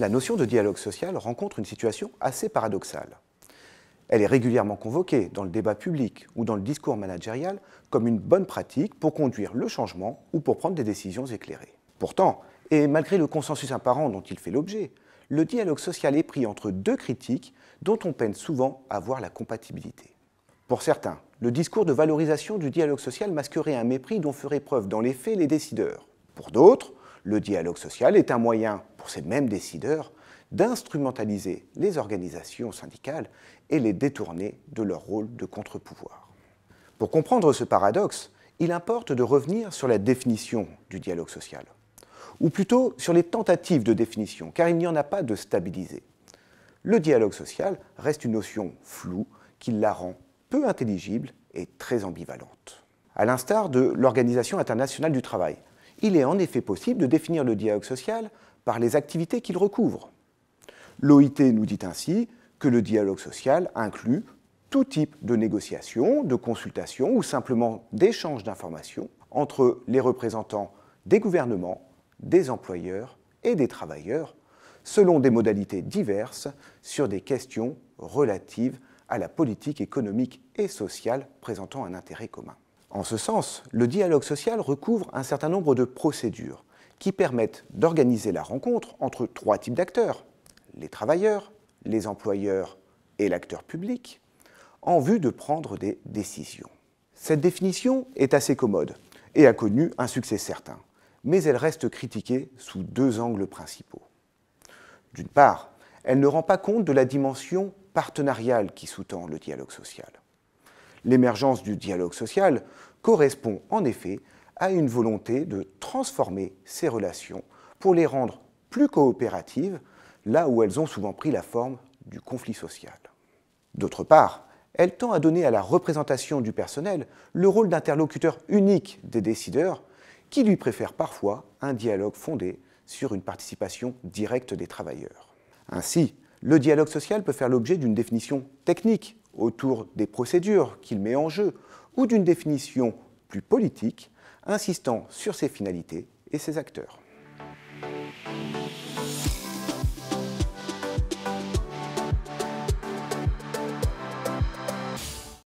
la notion de dialogue social rencontre une situation assez paradoxale. Elle est régulièrement convoquée dans le débat public ou dans le discours managérial comme une bonne pratique pour conduire le changement ou pour prendre des décisions éclairées. Pourtant, et malgré le consensus apparent dont il fait l'objet, le dialogue social est pris entre deux critiques dont on peine souvent à voir la compatibilité. Pour certains, le discours de valorisation du dialogue social masquerait un mépris dont feraient preuve dans les faits les décideurs. Pour d'autres, le dialogue social est un moyen pour ces mêmes décideurs d'instrumentaliser les organisations syndicales et les détourner de leur rôle de contre-pouvoir. Pour comprendre ce paradoxe, il importe de revenir sur la définition du dialogue social, ou plutôt sur les tentatives de définition, car il n'y en a pas de stabilisée. Le dialogue social reste une notion floue qui la rend peu intelligible et très ambivalente. À l'instar de l'Organisation internationale du travail, il est en effet possible de définir le dialogue social par les activités qu'il recouvre. L'OIT nous dit ainsi que le dialogue social inclut tout type de négociation, de consultation ou simplement d'échange d'informations entre les représentants des gouvernements, des employeurs et des travailleurs, selon des modalités diverses sur des questions relatives à la politique économique et sociale présentant un intérêt commun. En ce sens, le dialogue social recouvre un certain nombre de procédures qui permettent d'organiser la rencontre entre trois types d'acteurs, les travailleurs, les employeurs et l'acteur public, en vue de prendre des décisions. Cette définition est assez commode et a connu un succès certain, mais elle reste critiquée sous deux angles principaux. D'une part, elle ne rend pas compte de la dimension partenariale qui sous-tend le dialogue social. L'émergence du dialogue social correspond en effet à une volonté de transformer ces relations pour les rendre plus coopératives, là où elles ont souvent pris la forme du conflit social. D'autre part, elle tend à donner à la représentation du personnel le rôle d'interlocuteur unique des décideurs, qui lui préfèrent parfois un dialogue fondé sur une participation directe des travailleurs. Ainsi, le dialogue social peut faire l'objet d'une définition technique autour des procédures qu'il met en jeu ou d'une définition plus politique insistant sur ses finalités et ses acteurs.